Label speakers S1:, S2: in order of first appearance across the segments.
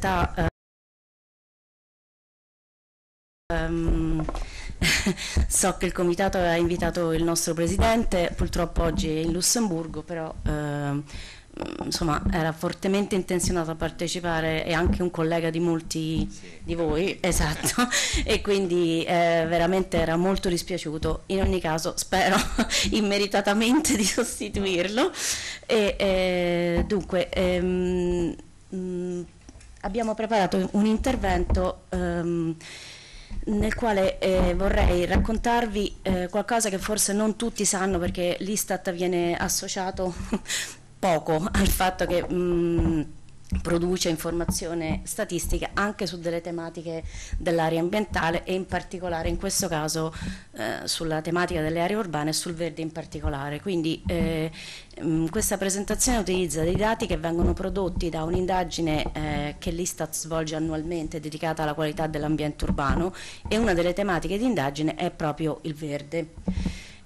S1: sta um, ehm, so che il comitato ha invitato il nostro presidente, purtroppo oggi è in Lussemburgo, però eh, insomma, era fortemente intenzionato a partecipare e anche un collega di molti sì. di voi, esatto, e quindi eh, veramente era molto dispiaciuto. In ogni caso spero immeritatamente di sostituirlo. E, eh, dunque, ehm, mh, mm, abbiamo preparato un intervento ehm, nel quale eh, vorrei raccontarvi eh, qualcosa che forse non tutti sanno perché l'Istat viene associato poco al fatto che mh, mm, produce informazione statistica anche su delle tematiche dell'area ambientale e in particolare in questo caso eh, sulla tematica delle aree urbane e sul verde in particolare. Quindi eh, mh, mm, questa presentazione utilizza dei dati che vengono prodotti da un'indagine eh, che l'Istat svolge annualmente dedicata alla qualità dell'ambiente urbano e una delle tematiche di indagine è proprio il verde.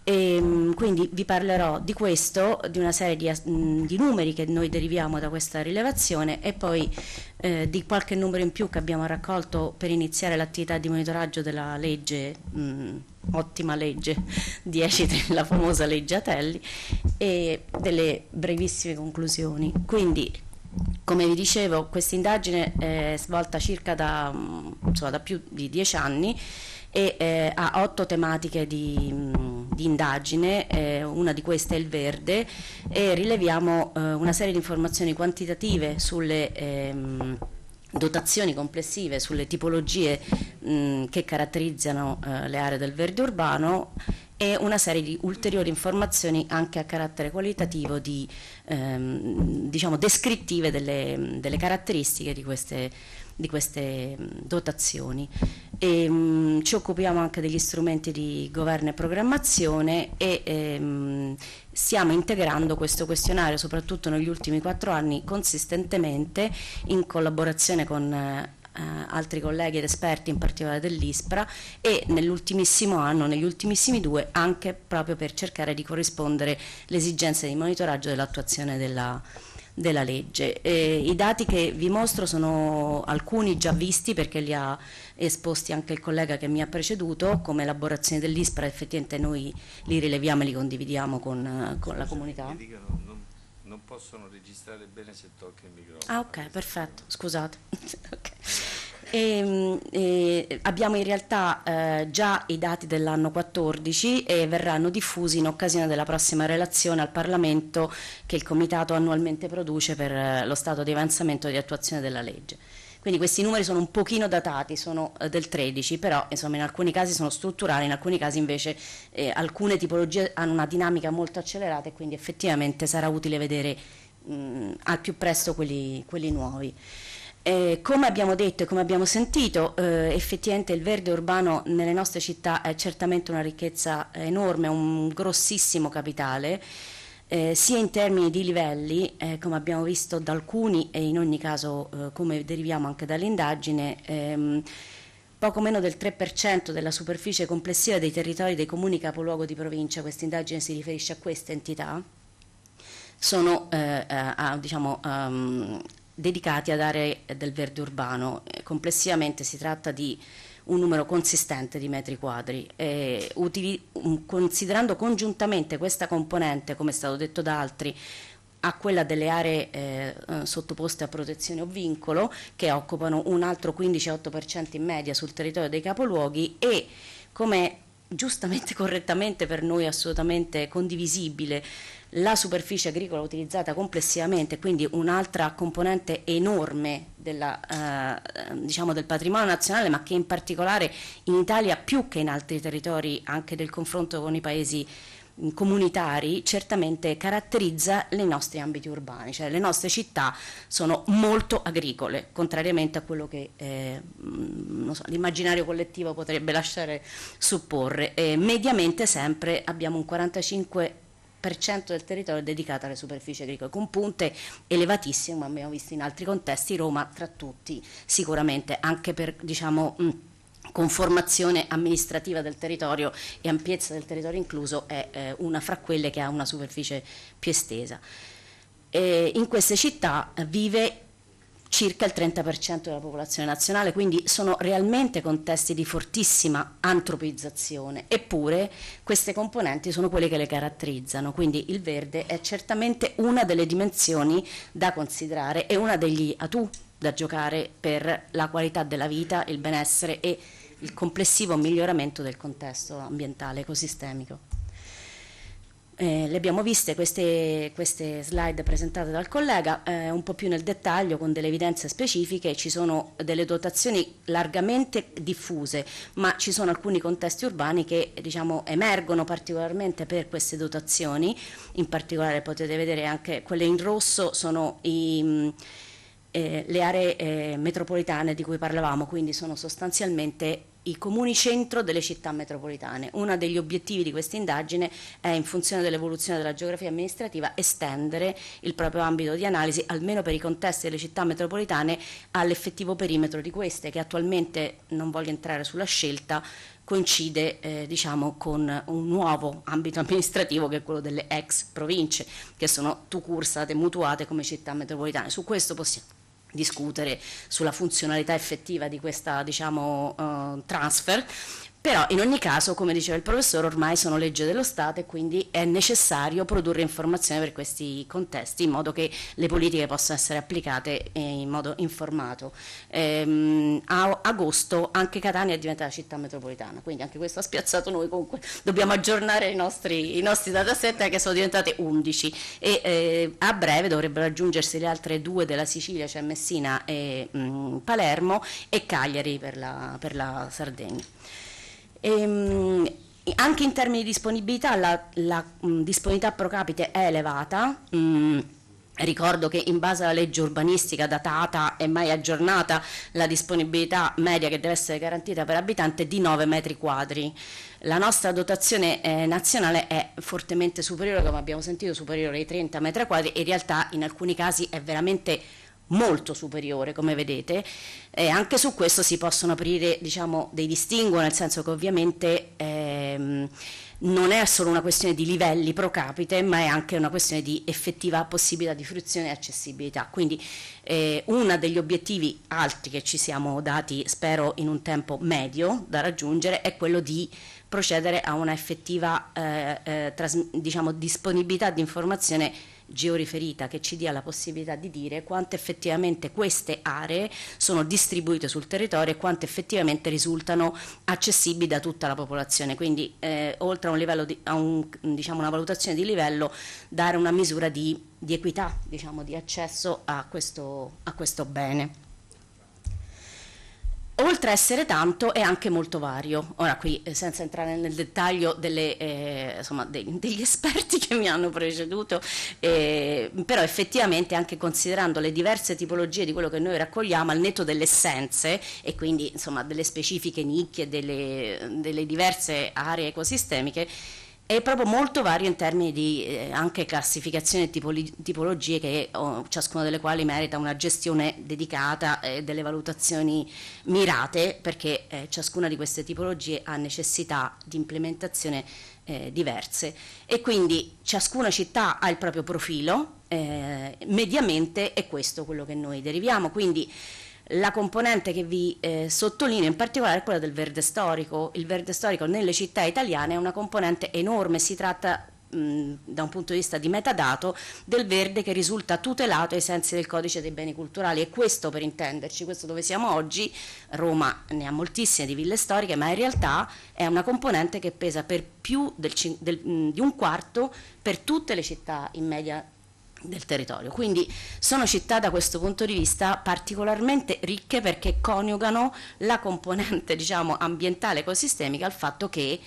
S1: E, ehm, quindi vi parlerò di questo, di una serie di, di, numeri che noi deriviamo da questa rilevazione e poi eh, di qualche numero in più che abbiamo raccolto per iniziare l'attività di monitoraggio della legge, mh, ottima legge 10, la famosa legge Atelli, e delle brevissime conclusioni. Quindi, come vi dicevo, questa indagine è svolta circa da, insomma, da più di dieci anni e eh, ha otto tematiche di, di indagine, eh, una di queste è il verde e rileviamo eh, una serie di informazioni quantitative sulle ehm, dotazioni complessive, sulle tipologie mh, mm, che caratterizzano eh, le aree del verde urbano e una serie di ulteriori informazioni anche a carattere qualitativo di, ehm, diciamo descrittive delle, delle, caratteristiche di queste di queste dotazioni. E, mh, ci occupiamo anche degli strumenti di governo e programmazione e ehm, stiamo integrando questo questionario, soprattutto negli ultimi quattro anni, consistentemente in collaborazione con eh, altri colleghi ed esperti, in particolare dell'ISPRA, e nell'ultimissimo anno, negli ultimissimi due, anche proprio per cercare di corrispondere le esigenze di monitoraggio dell'attuazione della, della legge. E I dati che vi mostro sono alcuni già visti perché li ha esposti anche il collega che mi ha preceduto, come elaborazione dell'ISPRA effettivamente noi li rileviamo e li condividiamo con, con la comunità.
S2: non, non, possono registrare bene se tocca il microfono. Ah ok,
S1: perfetto, scusate. okay. E, ehm, e eh, abbiamo in realtà eh, già i dati dell'anno 14 e verranno diffusi in occasione della prossima relazione al Parlamento che il Comitato annualmente produce per eh, lo stato di avanzamento e di attuazione della legge. Quindi questi numeri sono un pochino datati, sono eh, del 13, però insomma, in alcuni casi sono strutturali, in alcuni casi invece eh, alcune tipologie hanno una dinamica molto accelerata e quindi effettivamente sarà utile vedere mh, mm, al più presto quelli, quelli nuovi. Eh, come abbiamo detto e come abbiamo sentito, eh, effettivamente il verde urbano nelle nostre città è certamente una ricchezza enorme, un grossissimo capitale, eh, sia in termini di livelli, eh, come abbiamo visto da alcuni e in ogni caso eh, come deriviamo anche dall'indagine, ehm, poco meno del 3% della superficie complessiva dei territori dei comuni capoluogo di provincia, questa indagine si riferisce a questa entità, sono eh, eh a, diciamo, um, dedicati ad aree del verde urbano. Eh, complessivamente si tratta di un numero consistente di metri quadri. E, considerando congiuntamente questa componente, come è stato detto da altri, a quella delle aree eh, eh sottoposte a protezione o vincolo, che occupano un altro 15-8% in media sul territorio dei capoluoghi e come giustamente correttamente per noi assolutamente condivisibile la superficie agricola utilizzata complessivamente, quindi un'altra componente enorme della, eh, diciamo del patrimonio nazionale, ma che in particolare in Italia più che in altri territori, anche del confronto con i paesi Mm, comunitari certamente caratterizza i nostri ambiti urbani, cioè le nostre città sono molto agricole, contrariamente a quello che eh, mm, so, l'immaginario collettivo potrebbe lasciare supporre. E mediamente sempre abbiamo un 45 del territorio dedicato alle superfici agricole, con punte elevatissime, ma abbiamo visto in altri contesti, Roma tra tutti sicuramente, anche per diciamo, mm, conformazione amministrativa del territorio e ampiezza del territorio incluso è eh, una fra quelle che ha una superficie più estesa. E in queste città vive circa il 30% della popolazione nazionale, quindi sono realmente contesti di fortissima antropizzazione, eppure queste componenti sono quelle che le caratterizzano, quindi il verde è certamente una delle dimensioni da considerare e uno degli atu da giocare per la qualità della vita, il benessere e il complessivo miglioramento del contesto ambientale ecosistemico. Eh, le abbiamo viste queste, queste, slide presentate dal collega eh, un po' più nel dettaglio con delle evidenze specifiche, ci sono delle dotazioni largamente diffuse, ma ci sono alcuni contesti urbani che diciamo, emergono particolarmente per queste dotazioni, in particolare potete vedere anche quelle in rosso sono i... Mh, eh, le aree eh, metropolitane di cui parlavamo, quindi sono sostanzialmente i comuni centro delle città metropolitane. Uno degli obiettivi di questa indagine è, in funzione dell'evoluzione della geografia amministrativa, estendere il proprio ambito di analisi, almeno per i contesti delle città metropolitane, all'effettivo perimetro di queste, che attualmente, non voglio entrare sulla scelta, coincide eh, diciamo, con un nuovo ambito amministrativo che è quello delle ex province, che sono tu cursate, mutuate come città metropolitane. Su questo possiamo discutere sulla funzionalità effettiva di questa diciamo, uh, transfer però in ogni caso, come diceva il professore, ormai sono legge dello Stato e quindi è necessario produrre informazione per questi contesti in modo che le politiche possano essere applicate eh, in modo informato. Ehm, a agosto anche Catania è diventata città metropolitana, quindi anche questo ha spiazzato noi, comunque dobbiamo aggiornare i nostri, i nostri dataset che sono diventate 11 e eh, a breve dovrebbero aggiungersi le altre due della Sicilia, cioè Messina e mh, mm, Palermo e Cagliari per la, per la Sardegna. E, ehm, anche in termini di disponibilità la, la mh, disponibilità pro capite è elevata. Mh, mm, Ricordo che in base alla legge urbanistica datata e mai aggiornata la disponibilità media che deve essere garantita per abitante è di 9 metri quadri. La nostra dotazione eh, nazionale è fortemente superiore, come abbiamo sentito, superiore ai 30 metri quadri in realtà in alcuni casi è veramente molto superiore come vedete e anche su questo si possono aprire diciamo, dei distinguo nel senso che ovviamente ehm, non è solo una questione di livelli pro capite ma è anche una questione di effettiva possibilità di fruizione e accessibilità quindi eh, uno degli obiettivi alti che ci siamo dati spero in un tempo medio da raggiungere è quello di procedere a una effettiva eh, eh diciamo, disponibilità di informazione georiferita che ci dia la possibilità di dire quanto effettivamente queste aree sono distribuite sul territorio e quanto effettivamente risultano accessibili da tutta la popolazione. Quindi eh, oltre a, un di, a un, diciamo una valutazione di livello, dare una misura di, di equità diciamo, di accesso a questo, a questo bene oltre a essere tanto è anche molto vario. Ora qui eh, senza entrare nel dettaglio delle, eh, insomma, dei, degli esperti che mi hanno preceduto, eh, però effettivamente anche considerando le diverse tipologie di quello che noi raccogliamo al netto delle essenze e quindi insomma, delle specifiche nicchie, delle, delle diverse aree ecosistemiche, è proprio molto vario in termini di eh, anche classificazione e tipoli- tipologie che oh, ciascuna delle quali merita una gestione dedicata e eh, delle valutazioni mirate perché eh, ciascuna di queste tipologie ha necessità di implementazione eh, diverse e quindi ciascuna città ha il proprio profilo eh, mediamente è questo quello che noi deriviamo quindi la componente che vi eh, sottolineo in particolare è quella del verde storico. Il verde storico nelle città italiane è una componente enorme, si tratta da un punto di vista di metadato del verde che risulta tutelato ai sensi del codice dei beni culturali e questo per intenderci, questo dove siamo oggi, Roma ne ha moltissime di ville storiche ma in realtà è una componente che pesa per più del, del, di un quarto per tutte le città in media del territorio. Quindi sono città da questo punto di vista particolarmente ricche perché coniugano la componente diciamo, ambientale ecosistemica al fatto che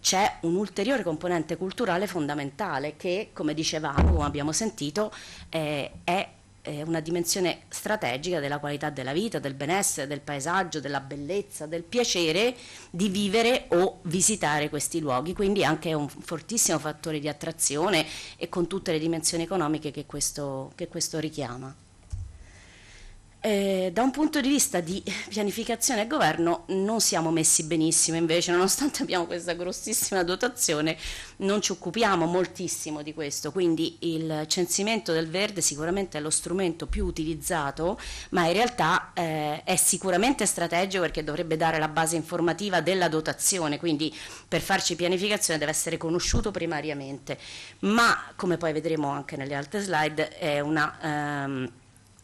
S1: c'è un'ulteriore componente culturale fondamentale che, come dicevamo, come abbiamo sentito, eh, è eh, una dimensione strategica della qualità della vita, del benessere, del paesaggio, della bellezza, del piacere di vivere o visitare questi luoghi, quindi anche un fortissimo fattore di attrazione e con tutte le dimensioni economiche che questo, che questo richiama. Eh, da un punto di vista di pianificazione e governo non siamo messi benissimo, invece nonostante abbiamo questa grossissima dotazione non ci occupiamo moltissimo di questo, quindi il censimento del verde sicuramente è lo strumento più utilizzato, ma in realtà eh, è sicuramente strategico perché dovrebbe dare la base informativa della dotazione, quindi per farci pianificazione deve essere conosciuto primariamente, ma come poi vedremo anche nelle altre slide è una... Ehm,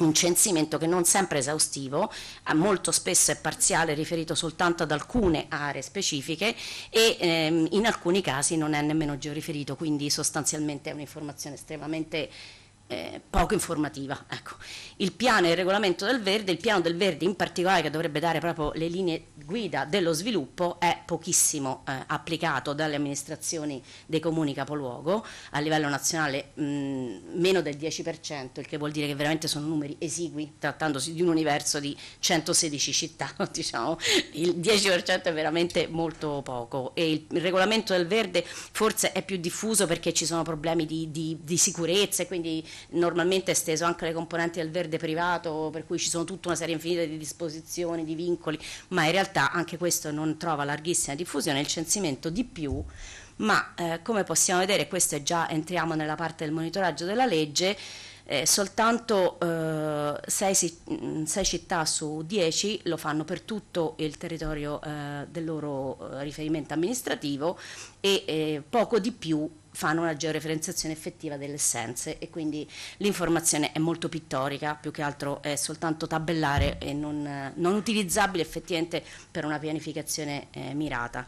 S1: un censimento che non sempre è esaustivo, eh, molto spesso è parziale, riferito soltanto ad alcune aree specifiche e ehm, in alcuni casi non è nemmeno georiferito, quindi sostanzialmente è un'informazione estremamente eh, poco informativa. Ecco il piano e il regolamento del verde, il piano del verde in particolare che dovrebbe dare proprio le linee guida dello sviluppo è pochissimo eh, applicato dalle amministrazioni dei comuni capoluogo, a livello nazionale mh, mm, meno del 10%, il che vuol dire che veramente sono numeri esigui trattandosi di un universo di 116 città, diciamo, il 10% è veramente molto poco e il, il, regolamento del verde forse è più diffuso perché ci sono problemi di, di, di sicurezza e quindi normalmente è esteso anche alle componenti del verde verde privato, per cui ci sono tutta una serie infinita di disposizioni, di vincoli, ma in realtà anche questo non trova larghissima diffusione, il censimento di più ma eh, come possiamo vedere, questo è già, entriamo nella parte del monitoraggio della legge, eh, soltanto 6 eh, mm, città su 10 lo fanno per tutto il territorio eh, del loro eh, riferimento amministrativo e eh, poco di più fanno una georeferenziazione effettiva delle essenze e quindi l'informazione è molto pittorica, più che altro è soltanto tabellare e non, non utilizzabile effettivamente per una pianificazione eh, mirata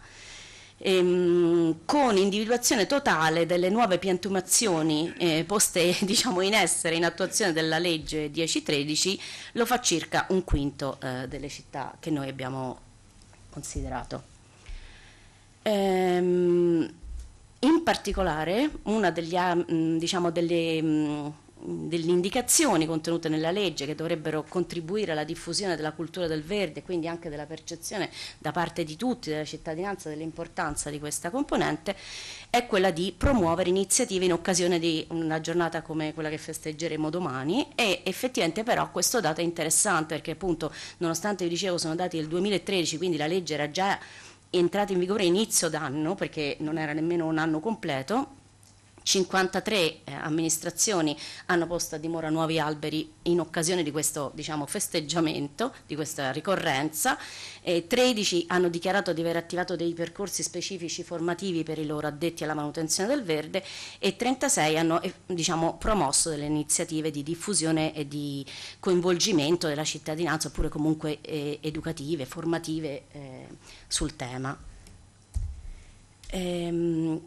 S1: ehm, con individuazione totale delle nuove piantumazioni eh, poste diciamo, in essere in attuazione della legge 1013, lo fa circa un quinto eh, delle città che noi abbiamo considerato. Ehm, in particolare, una degli, diciamo, delle mm, delle indicazioni contenute nella legge che dovrebbero contribuire alla diffusione della cultura del verde e quindi anche della percezione da parte di tutti, della cittadinanza, dell'importanza di questa componente, è quella di promuovere iniziative in occasione di una giornata come quella che festeggeremo domani e effettivamente però questo dato è interessante perché appunto nonostante vi dicevo sono dati del 2013 quindi la legge era già entrata in vigore inizio d'anno perché non era nemmeno un anno completo 53 eh, amministrazioni hanno posto a dimora nuovi alberi in occasione di questo diciamo, festeggiamento, di questa ricorrenza, 13 hanno dichiarato di aver attivato dei percorsi specifici formativi per i loro addetti alla manutenzione del verde e 36 hanno eh, diciamo, promosso delle iniziative di diffusione e di coinvolgimento della cittadinanza oppure comunque eh, educative, formative eh, sul tema. Ehm,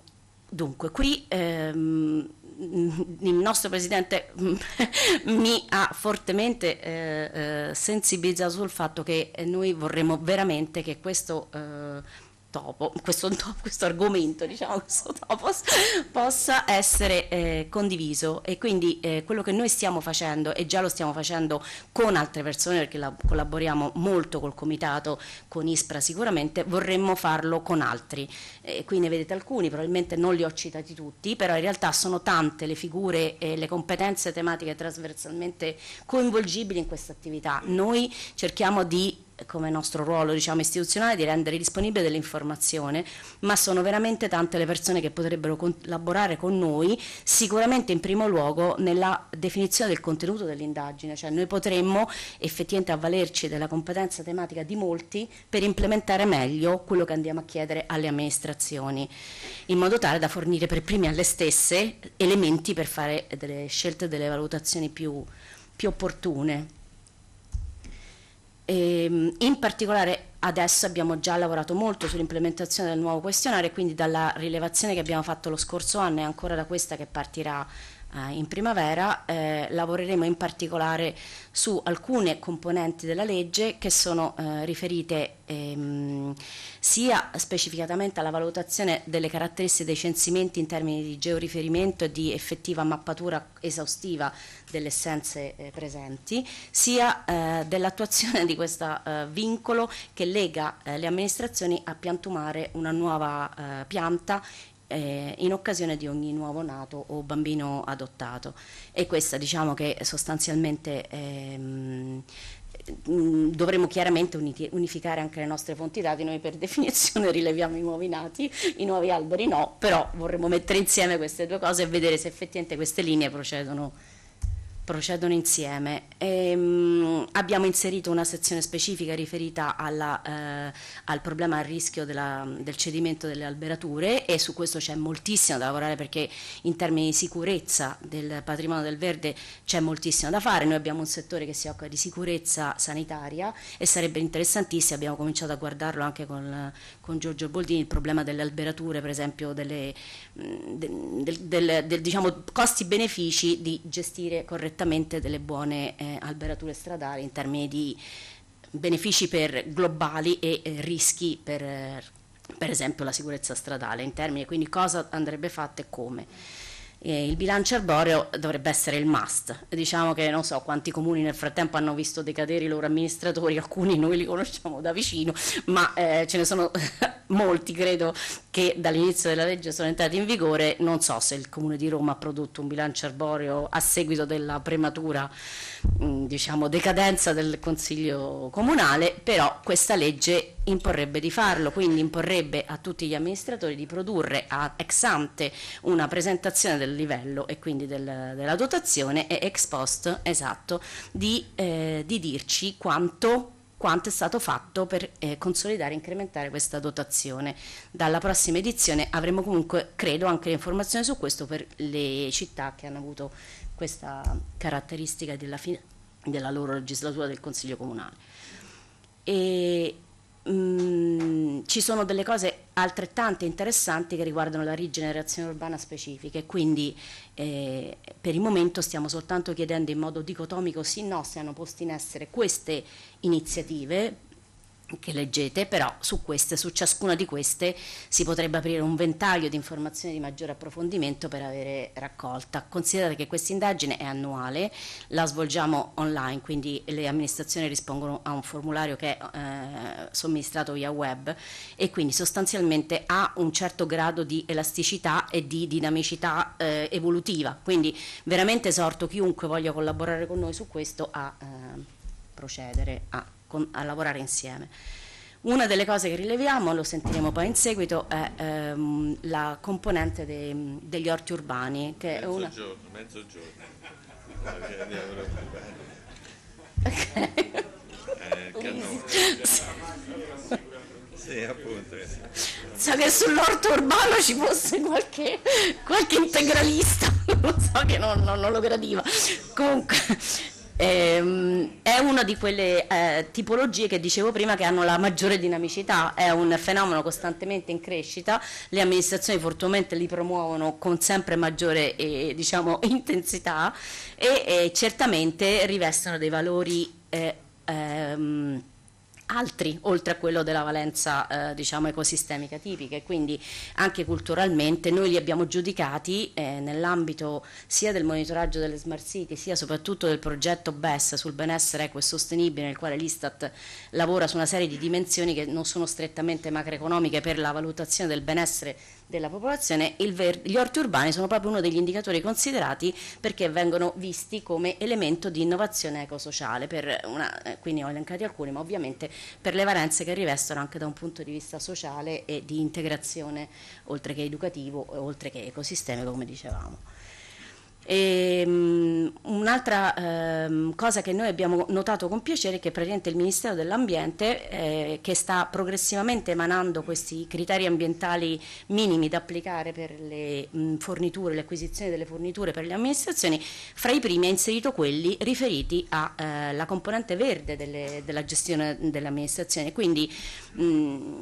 S1: Dunque, qui ehm, il nostro Presidente mm, mi ha fortemente eh, eh, sensibilizzato sul fatto che noi vorremmo veramente che questo... Eh, topo, questo, questo argomento, diciamo, questo topos, possa essere eh, condiviso e quindi eh, quello che noi stiamo facendo e già lo stiamo facendo con altre persone perché la, collaboriamo molto col comitato, con ISPRA sicuramente, vorremmo farlo con altri. Eh, qui ne vedete alcuni, probabilmente non li ho citati tutti, però in realtà sono tante le figure e le competenze tematiche trasversalmente coinvolgibili in questa attività. Noi cerchiamo di come nostro ruolo diciamo, istituzionale di rendere disponibile dell'informazione, ma sono veramente tante le persone che potrebbero collaborare con noi, sicuramente in primo luogo nella definizione del contenuto dell'indagine, cioè noi potremmo effettivamente avvalerci della competenza tematica di molti per implementare meglio quello che andiamo a chiedere alle amministrazioni, in modo tale da fornire per primi alle stesse elementi per fare delle scelte, e delle valutazioni più, più opportune. E, ehm, in particolare adesso abbiamo già lavorato molto sull'implementazione del nuovo questionario, quindi dalla rilevazione che abbiamo fatto lo scorso anno e ancora da questa che partirà eh, in primavera, eh, lavoreremo in particolare su alcune componenti della legge che sono eh, riferite ehm, sia specificatamente alla valutazione delle caratteristiche dei censimenti in termini di georiferimento e di effettiva mappatura esaustiva delle essenze eh, presenti, sia eh, dell'attuazione di questo eh, vincolo che lega le amministrazioni a piantumare una nuova pianta eh, in occasione di ogni nuovo nato o bambino adottato e questa diciamo che sostanzialmente ehm, mm, dovremmo chiaramente unificare anche le nostre fonti dati, noi per definizione rileviamo i nuovi nati, i nuovi alberi no, però vorremmo mettere insieme queste due cose e vedere se effettivamente queste linee procedono procedono insieme. E, ehm, mh, abbiamo inserito una sezione specifica riferita alla, eh, al problema a rischio della, del cedimento delle alberature e su questo c'è moltissimo da lavorare perché in termini di sicurezza del patrimonio del verde c'è moltissimo da fare. Noi abbiamo un settore che si occupa di sicurezza sanitaria e sarebbe interessantissimo, abbiamo cominciato a guardarlo anche con, con Giorgio Boldini, il problema delle alberature, per esempio, delle, mh, mm, del, del, del, diciamo, costi-benefici di gestire correttamente certamente delle buone eh, alberature stradali in termini di benefici per globali e eh, rischi per, eh, per esempio la sicurezza stradale in termini quindi cosa andrebbe fatto e come. Eh, il bilancio arboreo dovrebbe essere il must. Diciamo che non so quanti comuni nel frattempo hanno visto decadere i loro amministratori, alcuni noi li conosciamo da vicino, ma eh, ce ne sono molti, credo, che dall'inizio della legge sono entrati in vigore, non so se il Comune di Roma ha prodotto un bilancio arboreo a seguito della prematura mm, diciamo, decadenza del Consiglio Comunale, però questa legge imporrebbe di farlo, quindi imporrebbe a tutti gli amministratori di produrre a ex ante una presentazione del livello e quindi del, della dotazione e ex post esatto di, eh, di dirci quanto quanto è stato fatto per eh, consolidare e incrementare questa dotazione. Dalla prossima edizione avremo comunque, credo, anche le informazioni su questo per le città che hanno avuto questa caratteristica della, fine, della loro legislatura del Consiglio Comunale. E Mm, ci sono delle cose altrettanto interessanti che riguardano la rigenerazione urbana specifica e quindi eh, per il momento stiamo soltanto chiedendo in modo dicotomico sì no siano hanno in essere queste iniziative che leggete, però su queste, su ciascuna di queste si potrebbe aprire un ventaglio di informazioni di maggiore approfondimento per avere raccolta. Considerate che questa indagine è annuale, la svolgiamo online, quindi le amministrazioni rispondono a un formulario che è eh, somministrato via web e quindi sostanzialmente ha un certo grado di elasticità e di dinamicità eh, evolutiva, quindi veramente esorto chiunque voglia collaborare con noi su questo a eh, procedere a a lavorare insieme. Una delle cose che rileviamo, lo sentiremo poi in seguito, è ehm, la componente dei, degli orti urbani. Che mezzogiorno, una... mezzogiorno. ok. Eh, canone,
S2: sì, appunto. So che sull'orto urbano ci fosse
S1: qualche, qualche integralista, lo so che non, non, non lo gradiva. Comunque, Ehm, è una di quelle eh, tipologie che dicevo prima che hanno la maggiore dinamicità, è un fenomeno costantemente in crescita, le amministrazioni fortunatamente li promuovono con sempre maggiore eh, diciamo, intensità e eh, certamente rivestono dei valori eh, ehm, altri oltre a quello della valenza eh, diciamo ecosistemica tipica e quindi anche culturalmente noi li abbiamo giudicati eh, nell'ambito sia del monitoraggio delle smart city sia soprattutto del progetto BES sul benessere equo e sostenibile nel quale l'Istat lavora su una serie di dimensioni che non sono strettamente macroeconomiche per la valutazione del benessere della popolazione, gli orti urbani sono proprio uno degli indicatori considerati perché vengono visti come elemento di innovazione ecosociale, una, eh, quindi ho elencati alcuni, ma ovviamente per le valenze che rivestono anche da un punto di vista sociale e di integrazione, oltre che educativo, oltre che ecosistemico, come dicevamo. Um, un'altra um, cosa che noi abbiamo notato con piacere è che praticamente il Ministero dell'Ambiente eh, che sta progressivamente emanando questi criteri ambientali minimi da applicare per le mh, mm, forniture, l'acquisizione delle forniture per le amministrazioni, fra i primi ha inserito quelli riferiti alla eh, componente verde delle, della gestione dell'amministrazione. Quindi mh, mm,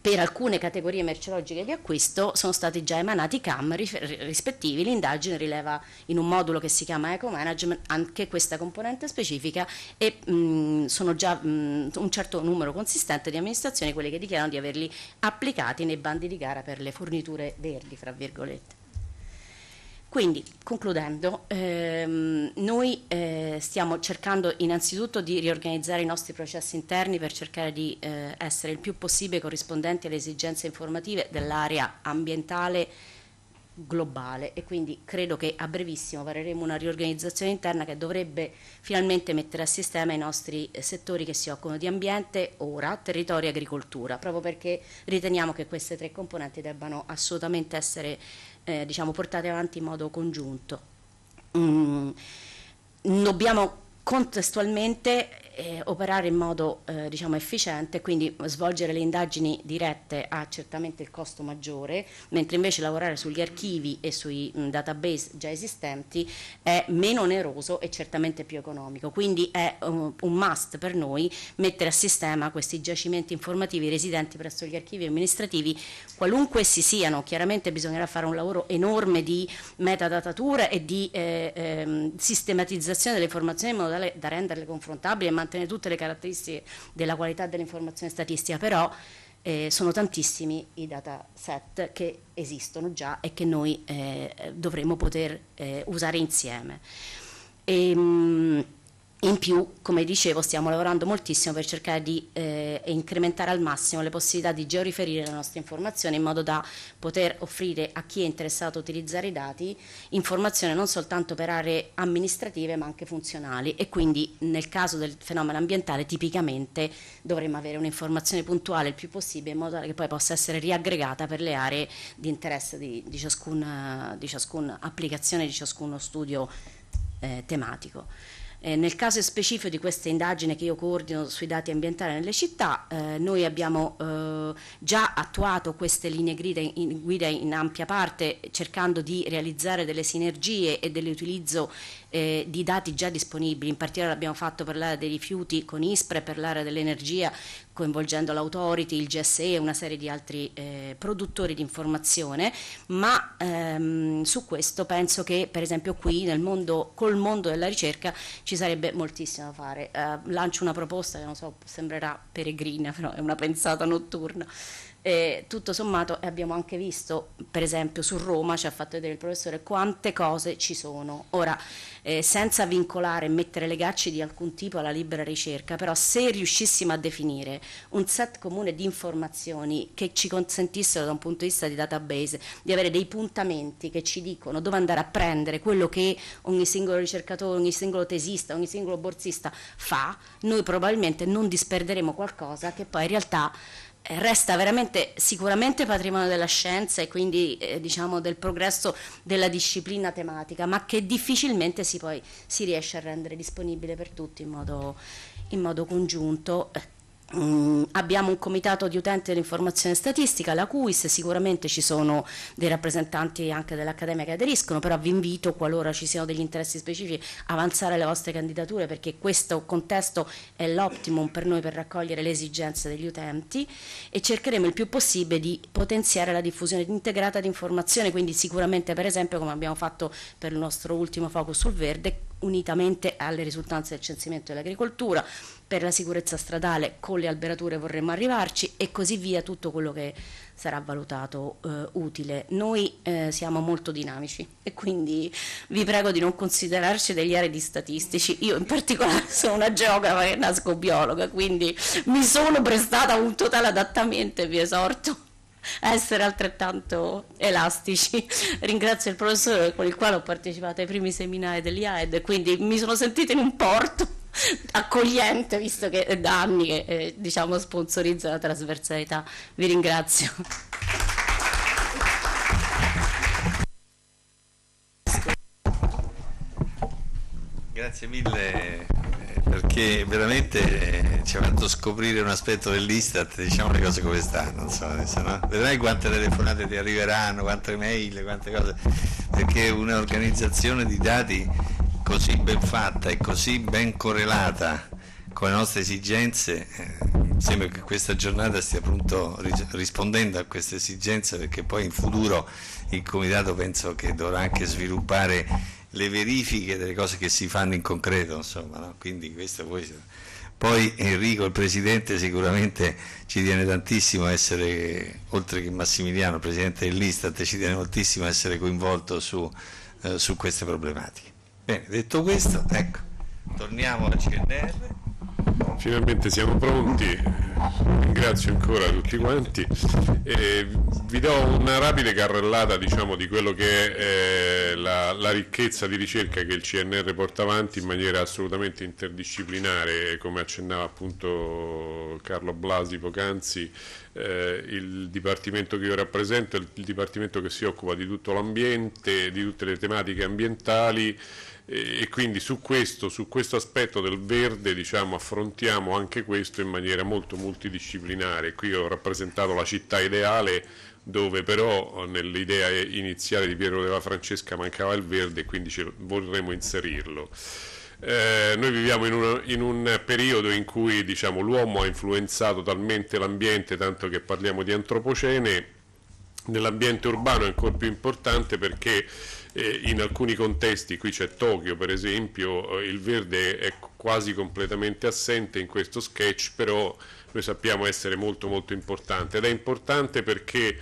S1: per alcune categorie merceologiche di acquisto sono stati già emanati CAM rispettivi, l'indagine rileva in un modulo che si chiama Eco Management anche questa componente specifica e mh, sono già mh, un certo numero consistente di amministrazioni quelle che dichiarano di averli applicati nei bandi di gara per le forniture verdi, fra virgolette. Quindi, concludendo, ehm, noi eh, stiamo cercando innanzitutto di riorganizzare i nostri processi interni per cercare di eh, essere il più possibile corrispondenti alle esigenze informative dell'area ambientale globale e quindi credo che a brevissimo vareremo una riorganizzazione interna che dovrebbe finalmente mettere a sistema i nostri eh, settori che si occupano di ambiente, ora, territorio e agricoltura, proprio perché riteniamo che queste tre componenti debbano assolutamente essere eh, diciamo, portate avanti in modo congiunto. Mm, dobbiamo contestualmente eh, operare in modo eh, diciamo, efficiente, quindi svolgere le indagini dirette ha certamente il costo maggiore, mentre invece lavorare sugli archivi e sui mh, database già esistenti è meno oneroso e certamente più economico. Quindi è um, un must per noi mettere a sistema questi giacimenti informativi residenti presso gli archivi amministrativi, qualunque essi siano. Chiaramente bisognerà fare un lavoro enorme di metadatatura e di eh, ehm, sistematizzazione delle informazioni in modo tale da renderle confrontabili e mantiene tutte le caratteristiche della qualità dell'informazione statistica, però eh, sono tantissimi i dataset che esistono già e che noi eh, dovremmo poter eh, usare insieme. E, ehm, mh, in più, come dicevo, stiamo lavorando moltissimo per cercare di eh, incrementare al massimo le possibilità di georiferire le nostre informazioni in modo da poter offrire a chi è interessato a utilizzare i dati informazioni non soltanto per aree amministrative ma anche funzionali e quindi nel caso del fenomeno ambientale tipicamente dovremmo avere un'informazione puntuale il più possibile in modo tale che poi possa essere riaggregata per le aree di interesse di, di ciascuna ciascun applicazione, di ciascuno studio eh, tematico. Eh, nel caso specifico di questa indagine che io coordino sui dati ambientali nelle città, eh, noi abbiamo eh, già attuato queste linee guida in, guida in ampia parte cercando di realizzare delle sinergie e dell'utilizzo eh, di dati già disponibili, in particolare l'abbiamo fatto per l'area dei rifiuti con ISPRE, per l'area dell'energia coinvolgendo l'Autority, il GSE e una serie di altri eh, produttori di informazione, ma ehm, su questo penso che per esempio qui nel mondo, col mondo della ricerca ci sarebbe moltissimo da fare. Eh, lancio una proposta che non so, sembrerà peregrina, però è una pensata notturna eh, tutto sommato abbiamo anche visto, per esempio su Roma ci ha fatto vedere il professore quante cose ci sono. Ora, eh, senza vincolare e mettere legacci di alcun tipo alla libera ricerca, però se riuscissimo a definire un set comune di informazioni che ci consentissero da un punto di vista di database di avere dei puntamenti che ci dicono dove andare a prendere quello che ogni singolo ricercatore, ogni singolo tesista, ogni singolo borsista fa, noi probabilmente non disperderemo qualcosa che poi in realtà eh, resta veramente sicuramente patrimonio della scienza e quindi eh, diciamo del progresso della disciplina tematica, ma che difficilmente si, poi, si riesce a rendere disponibile per tutti in modo, in modo congiunto, eh, Mm, abbiamo un comitato di utenti dell'informazione statistica, la CUIS, sicuramente ci sono dei rappresentanti anche dell'Accademia che aderiscono, però vi invito, qualora ci siano degli interessi specifici, a avanzare le vostre candidature perché questo contesto è l'optimum per noi per raccogliere le esigenze degli utenti e cercheremo il più possibile di potenziare la diffusione integrata di informazione, quindi sicuramente per esempio come abbiamo fatto per il nostro ultimo focus sul verde, unitamente alle risultanze del censimento dell'agricoltura, per la sicurezza stradale con le alberature vorremmo arrivarci e così via tutto quello che sarà valutato eh, utile. Noi eh, siamo molto dinamici e quindi vi prego di non considerarci degli aree statistici. Io in particolare sono una geografa e nasco biologa, quindi mi sono prestata un totale adattamento e vi esorto a essere altrettanto elastici. Ringrazio il professore con il quale ho partecipato ai primi seminari dell'IAED, quindi mi sono sentita in un porto accogliente visto che è da anni che eh, diciamo sponsorizza la trasversalità. Vi ringrazio.
S2: Grazie mille eh, perché veramente eh, ci ha fatto scoprire un aspetto dell'Istat, diciamo le cose come stanno, adesso, no? vedrai quante telefonate ti arriveranno, quante mail, quante cose, perché un'organizzazione di dati così ben fatta e così ben correlata con le nostre esigenze, eh, sembra che questa giornata stia appunto rispondendo a queste esigenze perché poi in futuro il comitato penso che dovrà anche sviluppare le verifiche delle cose che si fanno in concreto, insomma, no? quindi questo poi... Poi Enrico, il presidente, sicuramente ci tiene tantissimo a essere, oltre che Massimiliano, presidente dell'Istat, ci tiene moltissimo a essere coinvolto su, eh, su queste problematiche. Bene,
S3: detto questo, ecco, torniamo al CNR. Finalmente siamo pronti, ringrazio ancora tutti quanti e vi do una rapida carrellata diciamo, di quello che è eh, la, la, ricchezza di ricerca che il CNR porta avanti in maniera assolutamente interdisciplinare come accennava appunto Carlo Blasi poc'anzi eh, il dipartimento che io rappresento è il, il dipartimento che si occupa di tutto l'ambiente, di tutte le tematiche ambientali e quindi su questo, su questo aspetto del verde diciamo, affrontiamo anche questo in maniera molto multidisciplinare. Qui ho rappresentato la città ideale dove però eh, nell'idea iniziale di Piero Deva Francesca mancava il verde e quindi vorremmo inserirlo. Eh, noi viviamo in, una, in, un periodo in cui diciamo, l'uomo ha influenzato talmente l'ambiente, tanto che parliamo di antropocene, nell'ambiente urbano è ancora più importante perché eh, in alcuni contesti, qui c'è Tokyo per esempio, eh, il verde è quasi completamente assente in questo sketch, però noi sappiamo essere molto molto importante ed è importante perché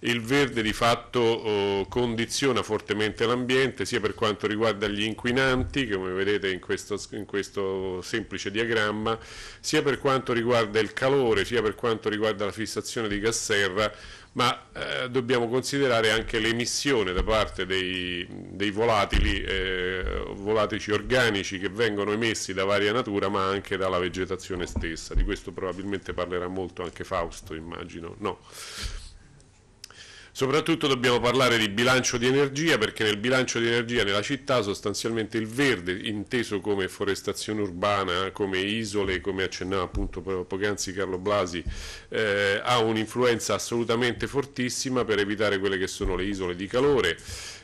S3: il verde di fatto eh, condiziona fortemente l'ambiente sia per quanto riguarda gli inquinanti, come vedete in questo, in questo, semplice diagramma, sia per quanto riguarda il calore, sia per quanto riguarda la fissazione di gas serra ma eh, dobbiamo considerare anche l'emissione da parte dei, dei volatili, eh, volatici organici che vengono emessi da varia natura ma anche dalla vegetazione stessa, di questo probabilmente parlerà molto anche Fausto immagino, no? Soprattutto dobbiamo parlare di bilancio di energia perché nel bilancio di energia nella città sostanzialmente il verde, inteso come forestazione urbana, come isole, come accennava appunto poc'anzi Carlo Blasi, eh, ha un'influenza assolutamente fortissima per evitare quelle che sono le isole di calore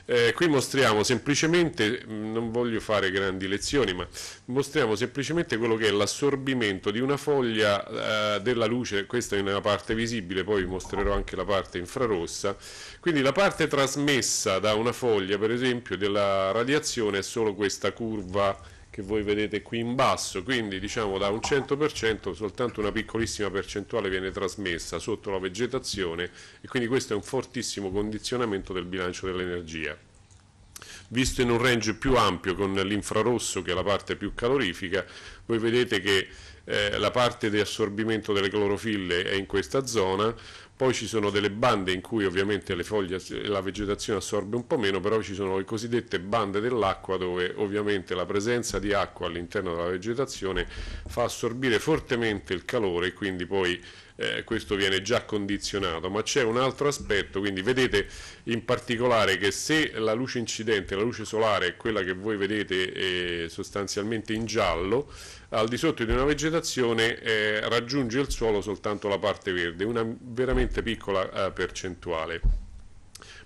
S3: eh, qui mostriamo semplicemente, mm, non voglio fare grandi lezioni, ma mostriamo semplicemente quello che è l'assorbimento di una foglia eh, della luce, questa è una parte visibile, poi vi mostrerò anche la parte infrarossa, quindi la parte trasmessa da una foglia per esempio della radiazione è solo questa curva che voi vedete qui in basso, quindi diciamo da un 100% soltanto una piccolissima percentuale viene trasmessa sotto la vegetazione e quindi questo è un fortissimo condizionamento del bilancio dell'energia. Visto in un range più ampio con l'infrarosso che è la parte più calorifica, voi vedete che eh, la parte di assorbimento delle clorofille è in questa zona, poi ci sono delle bande in cui ovviamente le foglie, la vegetazione assorbe un po' meno, però ci sono le cosiddette bande dell'acqua dove ovviamente la presenza di acqua all'interno della vegetazione fa assorbire fortemente il calore e quindi poi eh, questo viene già condizionato, ma c'è un altro aspetto, quindi vedete in particolare che se la luce incidente, la luce solare è quella che voi vedete eh, sostanzialmente in giallo, al di sotto di una vegetazione eh, raggiunge il suolo soltanto la parte verde, una veramente piccola eh, percentuale.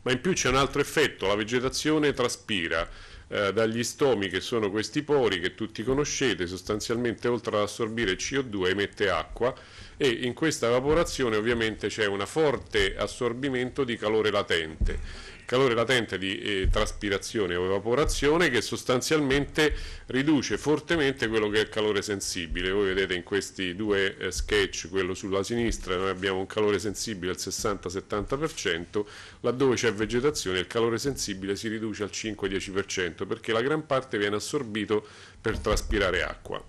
S3: Ma in più c'è un altro effetto, la vegetazione traspira eh, dagli stomi che sono questi pori che tutti conoscete, sostanzialmente oltre ad assorbire CO2 emette acqua e in questa evaporazione ovviamente c'è un forte assorbimento di calore latente calore latente di eh, traspirazione o evaporazione che sostanzialmente riduce fortemente quello che è il calore sensibile. Voi vedete in questi due eh, sketch, quello sulla sinistra, noi abbiamo un calore sensibile al 60-70%, laddove c'è vegetazione il calore sensibile si riduce al 5-10% perché la gran parte viene assorbito per traspirare acqua.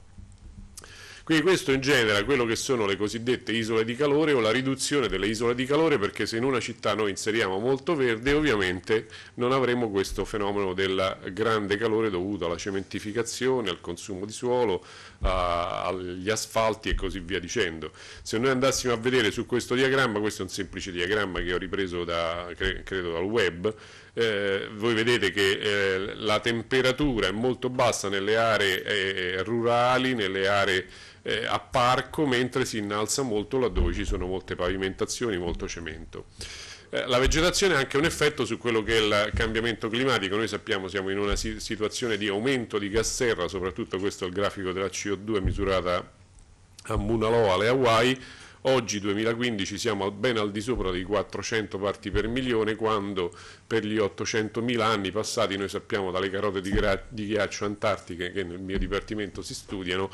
S3: Quindi questo in genere quello che sono le cosiddette isole di calore o la riduzione delle isole di calore perché se in una città noi inseriamo molto verde ovviamente non avremo questo fenomeno del grande calore dovuto alla cementificazione, al consumo di suolo, a, agli asfalti e così via dicendo. Se noi andassimo a vedere su questo diagramma, questo è un semplice diagramma che ho ripreso da, cre credo dal web, eh, voi vedete che eh, la temperatura è molto bassa nelle aree eh, rurali, nelle aree eh, a parco, mentre si innalza molto laddove ci sono molte pavimentazioni, molto cemento la vegetazione ha anche un effetto su quello che è il cambiamento climatico. Noi sappiamo siamo in una situazione di aumento di gas serra, soprattutto questo è il grafico della CO2 misurata a Munaloa, alle Hawaii, Oggi 2015 siamo ben al di sopra dei 400 parti per milione quando per gli 800.000 anni passati noi sappiamo dalle carote di, di ghiaccio antartiche che nel mio dipartimento si studiano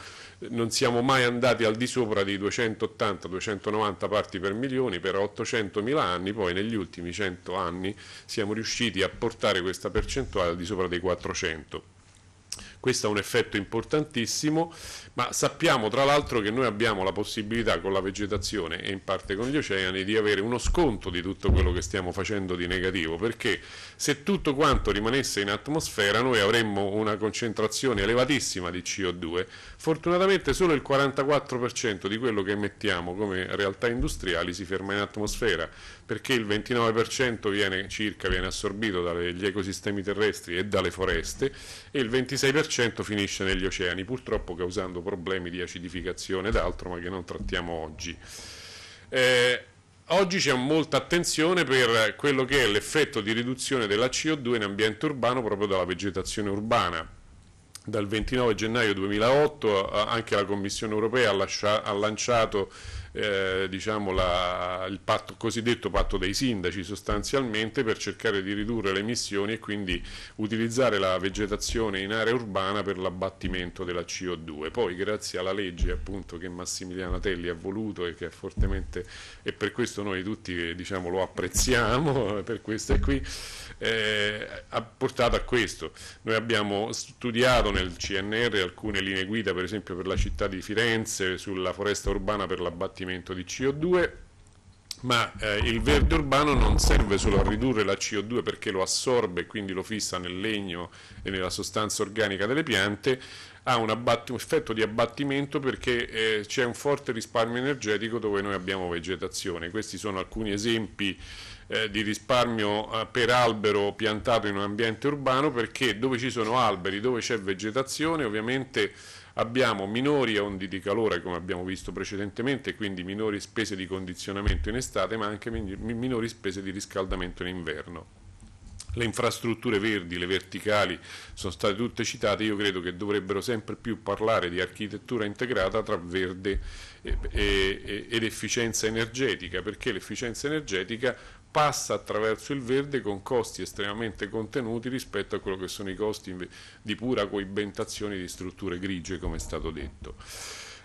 S3: non siamo mai andati al di sopra dei 280-290 parti per milione per 800.000 anni poi negli ultimi 100 anni siamo riusciti a portare questa percentuale al di sopra dei 400 questo è un effetto importantissimo, ma sappiamo tra l'altro che noi abbiamo la possibilità con la vegetazione e in parte con gli oceani di avere uno sconto di tutto quello che stiamo facendo di negativo, perché se tutto quanto rimanesse in atmosfera noi avremmo una concentrazione elevatissima di CO2, fortunatamente solo il 44% di quello che emettiamo come realtà industriali si ferma in atmosfera, perché il 29% viene, circa viene assorbito dagli ecosistemi terrestri e dalle foreste e il 26% finisce negli oceani, purtroppo causando problemi di acidificazione ed altro, ma che non trattiamo oggi. Eh, Oggi c'è molta attenzione per quello che è l'effetto di riduzione della CO2 in ambiente urbano proprio dalla vegetazione urbana. Dal 29 gennaio 2008 anche la Commissione europea ha, lanciato eh, diciamo la, il patto, cosiddetto patto dei sindaci sostanzialmente per cercare di ridurre le emissioni e quindi utilizzare la vegetazione in area urbana per l'abbattimento della CO2. Poi grazie alla legge appunto, che Massimiliano Telli ha voluto e che è fortemente e per questo noi tutti diciamo, lo apprezziamo, per questo è qui, eh, ha portato a questo. Noi abbiamo studiato nel CNR alcune linee guida per esempio per la città di Firenze sulla foresta urbana per l'abbattimento l'abbattimento di CO2, ma eh, il verde urbano non serve solo a ridurre la CO2 perché lo assorbe e quindi lo fissa nel legno e nella sostanza organica delle piante, ha un, un effetto di abbattimento perché eh, c'è un forte risparmio energetico dove noi abbiamo vegetazione. Questi sono alcuni esempi eh, di risparmio eh, per albero piantato in un ambiente urbano perché dove ci sono alberi, dove c'è vegetazione ovviamente Abbiamo minori ondi di calore come abbiamo visto precedentemente, quindi minori spese di condizionamento in estate ma anche minori spese di riscaldamento in inverno. Le infrastrutture verdi, le verticali, sono state tutte citate, io credo che dovrebbero sempre più parlare di architettura integrata tra verde ed efficienza energetica, perché l'efficienza energetica passa attraverso il verde con costi estremamente contenuti rispetto a quello che sono i costi di pura coibentazione di strutture grigie, come è stato detto.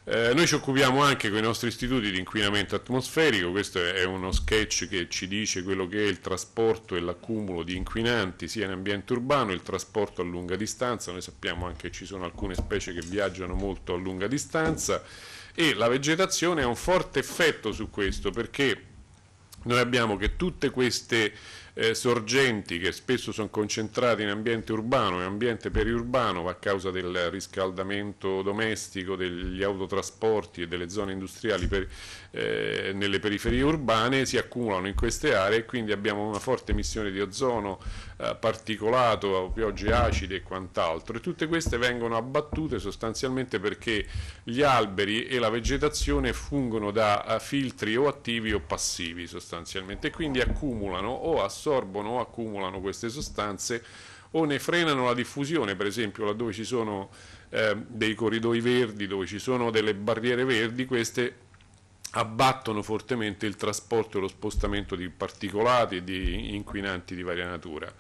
S3: Eh, noi ci occupiamo anche con i nostri istituti di inquinamento atmosferico, questo è uno sketch che ci dice quello che è il trasporto e l'accumulo di inquinanti sia in ambiente urbano, il trasporto a lunga distanza, noi sappiamo anche che ci sono alcune specie che viaggiano molto a lunga distanza e la vegetazione ha un forte effetto su questo perché noi abbiamo che tutte queste eh, sorgenti che spesso sono concentrate in ambiente urbano e ambiente periurbano a causa del riscaldamento domestico, degli autotrasporti e delle zone industriali per, eh, nelle periferie urbane si accumulano in queste aree e quindi abbiamo una forte emissione di ozono, eh, particolato, piogge acide e quant'altro e tutte queste vengono abbattute sostanzialmente perché gli alberi e la vegetazione fungono da eh, filtri o attivi o passivi sostanzialmente e quindi accumulano o assorbono o accumulano queste sostanze o ne frenano la diffusione, per esempio laddove ci sono eh, dei corridoi verdi, dove ci sono delle barriere verdi, queste abbattono fortemente il trasporto e lo spostamento di particolati e di inquinanti di varia natura.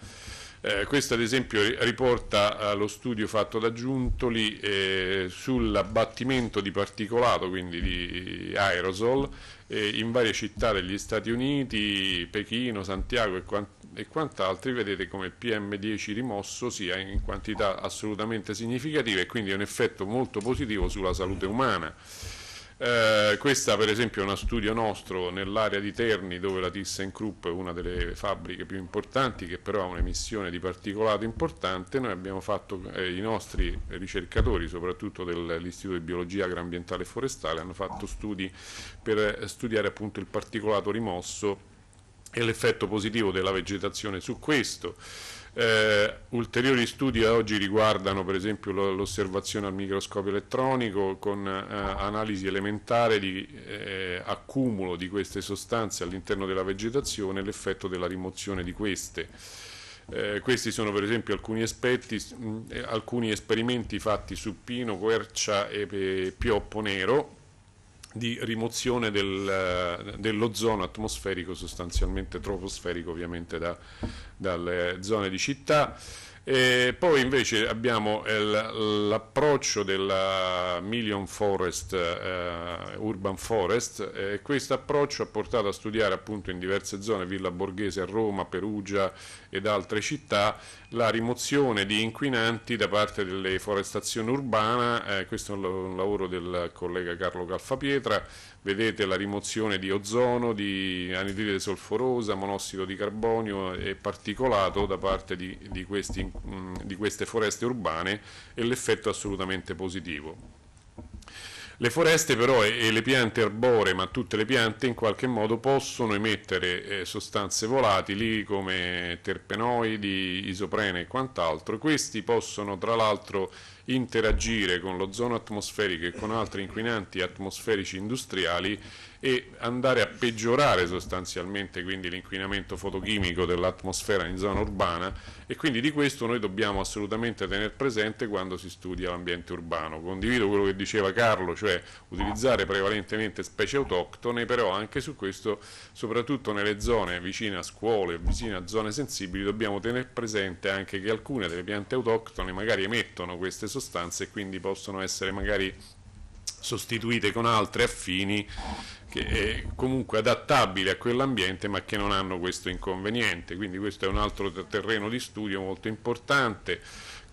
S3: Eh, questo ad esempio riporta eh, lo studio fatto da Giuntoli eh, sull'abbattimento di particolato, quindi di aerosol, eh, in varie città degli Stati Uniti, Pechino, Santiago e, quant e quant'altri. Vedete come il PM10 rimosso sia in quantità assolutamente significativa e quindi è un effetto molto positivo sulla salute umana. Eh, questa per esempio è uno studio nostro nell'area di Terni dove la ThyssenKrupp è una delle fabbriche più importanti che però ha un'emissione di particolato importante, noi abbiamo fatto, eh, i nostri ricercatori soprattutto dell'Istituto di Biologia Agroambientale e Forestale hanno fatto studi per eh, studiare appunto il particolato rimosso e l'effetto positivo della vegetazione su questo. Eh, ulteriori studi oggi riguardano per esempio l'osservazione al microscopio elettronico con eh, analisi elementare di eh, accumulo di queste sostanze all'interno della vegetazione e l'effetto della rimozione di queste. Eh, questi sono per esempio alcuni, aspetti, mh, mm, eh, alcuni, esperimenti fatti su pino, quercia e eh, pioppo nero di rimozione del, eh, dell'ozono atmosferico, sostanzialmente troposferico ovviamente da, dalle zone di città. E poi invece abbiamo l'approccio della Million Forest, eh, Urban Forest, e questo approccio ha portato a studiare appunto in diverse zone, Villa Borghese a Roma, Perugia ed altre città, la rimozione di inquinanti da parte delle forestazioni urbane, eh, questo è un lavoro del collega Carlo Calfapietra, vedete la rimozione di ozono, di anidride solforosa, monossido di carbonio e particolato da parte di, di, questi, mm, di queste foreste urbane e l'effetto assolutamente positivo. Le foreste però e le piante arboree, ma tutte le piante in qualche modo possono emettere eh, sostanze volatili come terpenoidi, isoprene e quant'altro. Questi possono tra l'altro interagire con l'ozono atmosferico e con altri inquinanti atmosferici industriali e andare a peggiorare sostanzialmente quindi l'inquinamento fotochimico dell'atmosfera in zona urbana e quindi di questo noi dobbiamo assolutamente tenere presente quando si studia l'ambiente urbano. Condivido quello che diceva Carlo, cioè utilizzare prevalentemente specie autoctone, però anche su questo, soprattutto nelle zone vicine a scuole, vicine a zone sensibili, dobbiamo tenere presente anche che alcune delle piante autoctone magari emettono queste sostanze e quindi possono essere magari sostituite con altre affini che è comunque adattabile a quell'ambiente ma che non hanno questo inconveniente. Quindi questo è un altro terreno di studio molto importante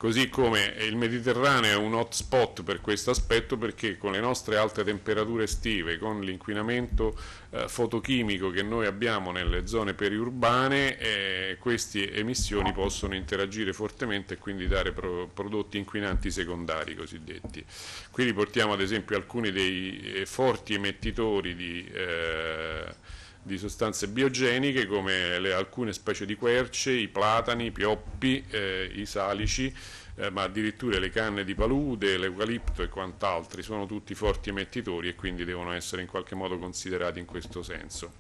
S3: così come il Mediterraneo è un hotspot per questo aspetto perché con le nostre alte temperature estive, con l'inquinamento eh, fotochimico che noi abbiamo nelle zone periurbane, eh, queste emissioni possono interagire fortemente e quindi dare pro prodotti inquinanti secondari cosiddetti. Qui riportiamo ad esempio alcuni dei eh, forti emettitori di... Eh, di sostanze biogeniche come le, alcune specie di querce, i platani, i pioppi, eh, i salici, eh, ma addirittura le canne di palude, l'eucalipto e quant'altri, sono tutti forti emettitori e quindi devono essere in qualche modo considerati in questo senso.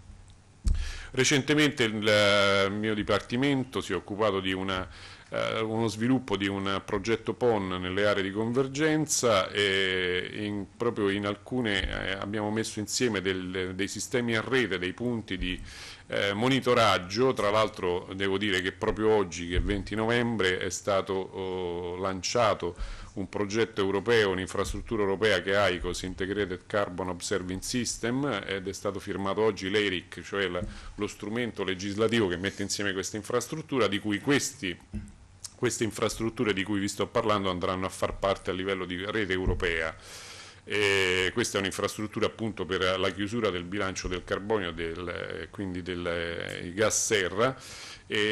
S3: Recentemente il, eh, il mio dipartimento si è occupato di una eh, uno sviluppo di un progetto PON nelle aree di convergenza e in, proprio in alcune eh, abbiamo messo insieme del, dei sistemi a rete, dei punti di eh, monitoraggio, tra l'altro devo dire che proprio oggi, che è 20 novembre, è stato oh, lanciato un progetto europeo, un'infrastruttura europea che è AICOS, Integrated Carbon Observing System, ed è stato firmato oggi l'ERIC, cioè la, lo strumento legislativo che mette insieme questa infrastruttura, di cui questi queste infrastrutture di cui vi sto parlando andranno a far parte a livello di rete europea. E questa è un'infrastruttura appunto per la chiusura del bilancio del carbonio, del, eh, quindi del eh, gas serra.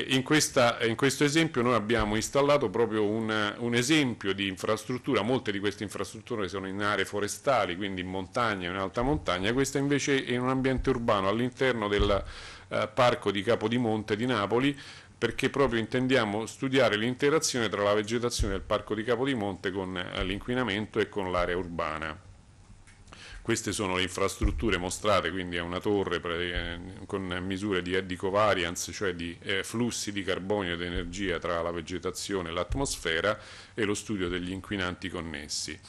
S3: In, questa, in, questo esempio noi abbiamo installato proprio un, un, esempio di infrastruttura, molte di queste infrastrutture sono in aree forestali, quindi in montagna, in alta montagna, questa invece è in un ambiente urbano all'interno del eh, parco di Capodimonte di Napoli perché proprio intendiamo studiare l'interazione tra la vegetazione del Parco di Capodimonte con eh, l'inquinamento e con l'area urbana. Queste sono le infrastrutture mostrate, quindi è una torre eh, con misure di, di covariance, cioè di eh, flussi di carbonio ed energia tra la vegetazione e l'atmosfera e lo studio degli inquinanti connessi.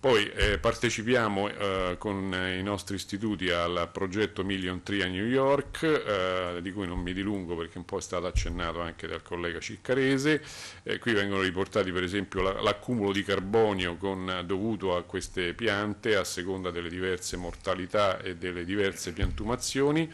S3: Poi eh, partecipiamo eh, con eh, i nostri istituti al progetto Million Tree a New York, eh, di cui non mi dilungo perché un po' è stato accennato anche dal collega Ciccarese. Eh, qui vengono riportati per esempio l'accumulo di carbonio con, eh, dovuto a queste piante a seconda delle diverse mortalità e delle diverse piantumazioni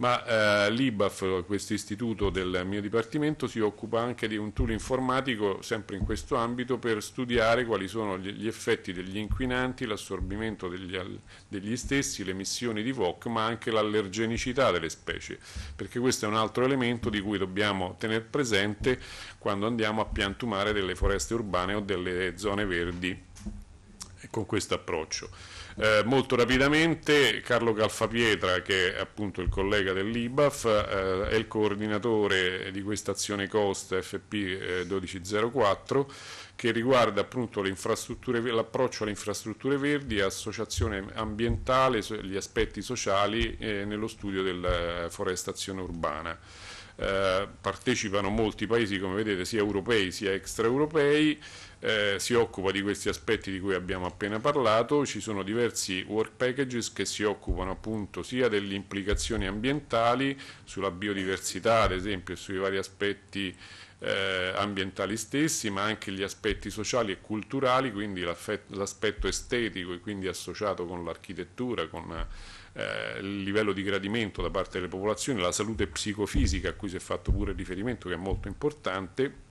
S3: ma eh, l'IBAF, questo istituto del mio dipartimento, si occupa anche di un tool informatico sempre in questo ambito per studiare quali sono gli effetti degli inquinanti, l'assorbimento degli, degli, stessi, le emissioni di VOC, ma anche l'allergenicità delle specie, perché questo è un altro elemento di cui dobbiamo tenere presente quando andiamo a piantumare delle foreste urbane o delle zone verdi eh, con questo approccio. Eh, molto rapidamente Carlo Calfapietra, che è appunto il collega dell'IBAF, eh, è il coordinatore di questa azione Costa FP 1204 che riguarda appunto l'approccio alle infrastrutture verdi, associazione ambientale, gli aspetti sociali eh, nello studio della eh, forestazione urbana. Eh, partecipano molti paesi, come vedete, sia europei sia extraeuropei eh, si occupa di questi aspetti di cui abbiamo appena parlato, ci sono diversi work packages che si occupano appunto sia delle implicazioni ambientali sulla biodiversità ad esempio e sui vari aspetti eh, ambientali stessi, ma anche gli aspetti sociali e culturali, quindi l'aspetto estetico e quindi associato con l'architettura, con eh, il livello di gradimento da parte delle popolazioni, la salute psicofisica a cui si è fatto pure riferimento che è molto importante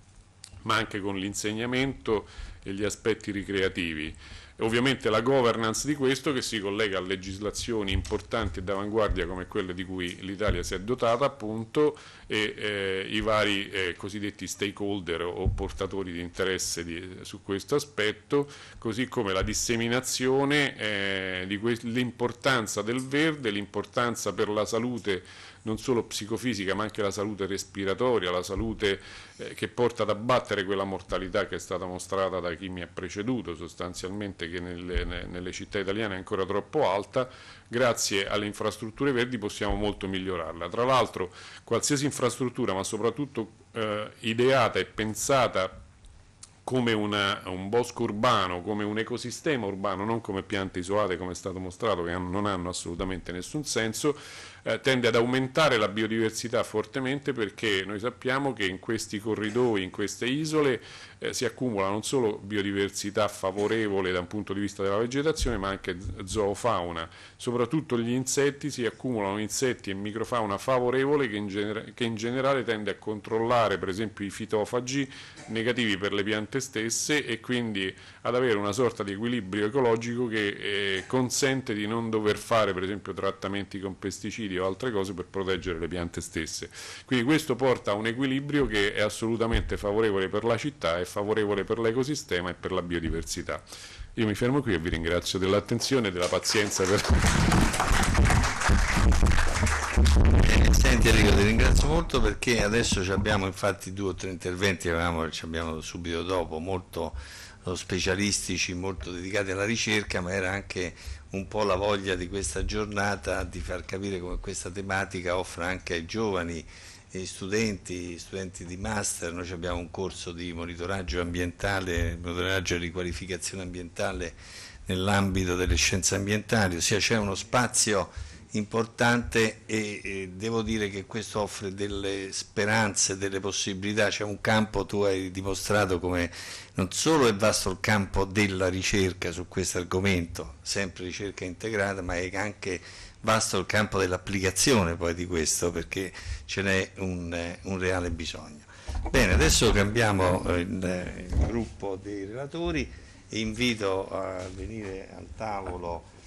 S3: ma anche con l'insegnamento gli aspetti ricreativi. E ovviamente la governance di questo che si collega a legislazioni importanti e d'avanguardia come quelle di cui l'Italia si è dotata appunto e eh, i vari eh, cosiddetti stakeholder o portatori di interesse di, su questo aspetto, così come la disseminazione eh, dell'importanza del verde, l'importanza per la salute non solo psicofisica ma anche la salute respiratoria, la salute eh, che porta ad abbattere quella mortalità che è stata mostrata dai, chi mi ha preceduto sostanzialmente che nelle, nelle città italiane è ancora troppo alta, grazie alle infrastrutture verdi possiamo molto migliorarla. Tra l'altro qualsiasi infrastruttura, ma soprattutto eh, ideata e pensata come una, un bosco urbano, come un ecosistema urbano, non come piante isolate come è stato mostrato che non hanno assolutamente nessun senso, eh, tende ad aumentare la biodiversità fortemente perché noi sappiamo che in questi corridoi, in queste isole eh, si accumula non solo biodiversità favorevole da un punto di vista della vegetazione ma anche zoofauna, soprattutto gli insetti, si accumulano insetti e microfauna favorevole che in, gener che in generale tende a controllare per esempio i fitofagi negativi per le piante stesse e quindi ad avere una sorta di equilibrio ecologico che eh, consente di non dover fare per esempio trattamenti con pesticidi o altre cose per proteggere le piante stesse. Quindi questo porta a un equilibrio che è assolutamente favorevole per la città, è favorevole per l'ecosistema e per la biodiversità. Io mi fermo qui e vi ringrazio dell'attenzione e della pazienza per... Eh, senti Enrico, ti ringrazio molto perché adesso
S2: abbiamo infatti due o tre interventi, avevamo, ci abbiamo subito dopo, molto eh, specialistici, molto dedicati alla ricerca, ma era anche un po' la voglia di questa giornata di far capire come questa tematica offra anche ai giovani e eh, studenti, studenti di master, noi abbiamo un corso di monitoraggio ambientale, monitoraggio e riqualificazione ambientale nell'ambito delle scienze ambientali, ossia c'è uno spazio importante e, e, devo dire che questo offre delle speranze, delle possibilità, c'è un campo, tu hai dimostrato come non solo è vasto il campo della ricerca su questo argomento, sempre ricerca integrata, ma è anche vasto il campo dell'applicazione poi di questo perché ce n'è un, un, reale bisogno. Bene, adesso cambiamo eh, il, il gruppo dei relatori e invito a venire al tavolo